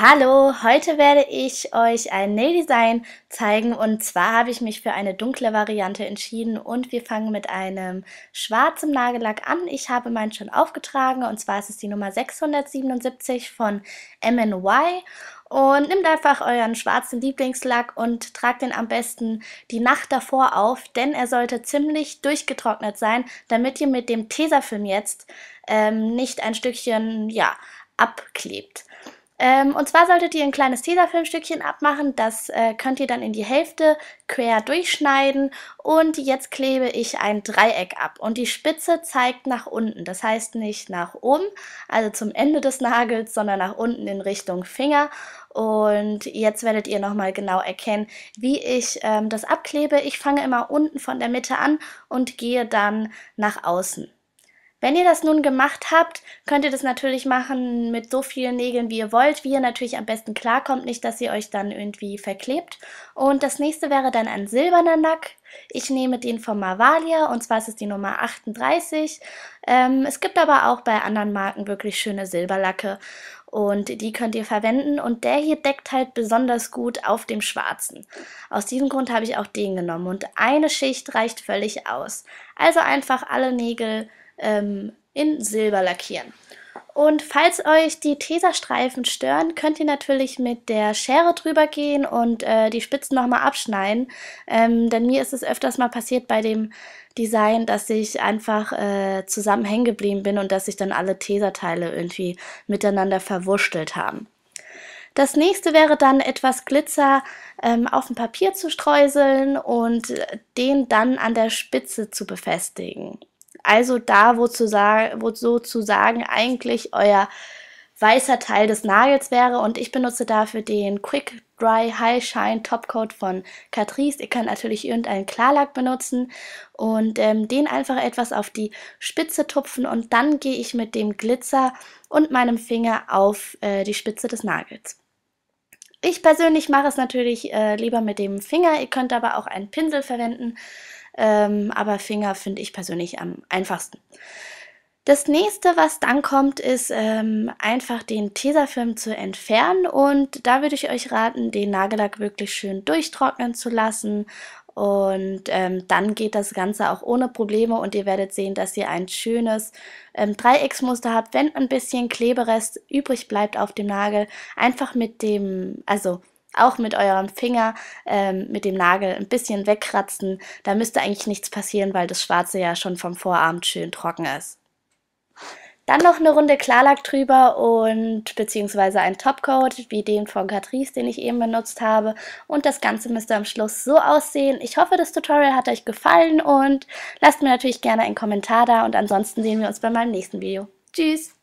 Hallo, heute werde ich euch ein Nail Design zeigen und zwar habe ich mich für eine dunkle Variante entschieden und wir fangen mit einem schwarzen Nagellack an. Ich habe meinen schon aufgetragen und zwar ist es die Nummer 677 von MNY und nehmt einfach euren schwarzen Lieblingslack und tragt den am besten die Nacht davor auf, denn er sollte ziemlich durchgetrocknet sein, damit ihr mit dem Tesafilm jetzt ähm, nicht ein Stückchen ja, abklebt. Ähm, und zwar solltet ihr ein kleines Tesafilmstückchen abmachen. Das äh, könnt ihr dann in die Hälfte quer durchschneiden. Und jetzt klebe ich ein Dreieck ab. Und die Spitze zeigt nach unten. Das heißt nicht nach oben, also zum Ende des Nagels, sondern nach unten in Richtung Finger. Und jetzt werdet ihr nochmal genau erkennen, wie ich ähm, das abklebe. Ich fange immer unten von der Mitte an und gehe dann nach außen. Wenn ihr das nun gemacht habt, könnt ihr das natürlich machen mit so vielen Nägeln, wie ihr wollt, wie ihr natürlich am besten klarkommt, nicht, dass ihr euch dann irgendwie verklebt. Und das nächste wäre dann ein silberner Nack. Ich nehme den von Mavalia und zwar ist es die Nummer 38. Ähm, es gibt aber auch bei anderen Marken wirklich schöne Silberlacke und die könnt ihr verwenden und der hier deckt halt besonders gut auf dem schwarzen. Aus diesem Grund habe ich auch den genommen und eine Schicht reicht völlig aus. Also einfach alle Nägel ähm, in Silber lackieren. Und falls euch die Teserstreifen stören, könnt ihr natürlich mit der Schere drüber gehen und äh, die Spitzen nochmal abschneiden. Ähm, denn mir ist es öfters mal passiert bei dem Design, dass ich einfach äh, zusammen hängen geblieben bin und dass sich dann alle Teserteile irgendwie miteinander verwurschtelt haben. Das nächste wäre dann etwas Glitzer ähm, auf dem Papier zu streuseln und den dann an der Spitze zu befestigen also da, wo, zu wo sozusagen eigentlich euer weißer Teil des Nagels wäre und ich benutze dafür den Quick Dry High Shine Top Coat von Catrice. Ihr könnt natürlich irgendeinen Klarlack benutzen und ähm, den einfach etwas auf die Spitze tupfen und dann gehe ich mit dem Glitzer und meinem Finger auf äh, die Spitze des Nagels. Ich persönlich mache es natürlich äh, lieber mit dem Finger, ihr könnt aber auch einen Pinsel verwenden ähm, aber Finger finde ich persönlich am einfachsten. Das nächste, was dann kommt, ist ähm, einfach den Tesafilm zu entfernen und da würde ich euch raten, den Nagellack wirklich schön durchtrocknen zu lassen und ähm, dann geht das Ganze auch ohne Probleme und ihr werdet sehen, dass ihr ein schönes ähm, Dreiecksmuster habt, wenn ein bisschen Kleberest übrig bleibt auf dem Nagel, einfach mit dem, also auch mit eurem Finger, ähm, mit dem Nagel ein bisschen wegkratzen. Da müsste eigentlich nichts passieren, weil das Schwarze ja schon vom Vorabend schön trocken ist. Dann noch eine Runde Klarlack drüber und beziehungsweise ein Topcoat, wie den von Catrice, den ich eben benutzt habe. Und das Ganze müsste am Schluss so aussehen. Ich hoffe, das Tutorial hat euch gefallen und lasst mir natürlich gerne einen Kommentar da. Und ansonsten sehen wir uns bei meinem nächsten Video. Tschüss!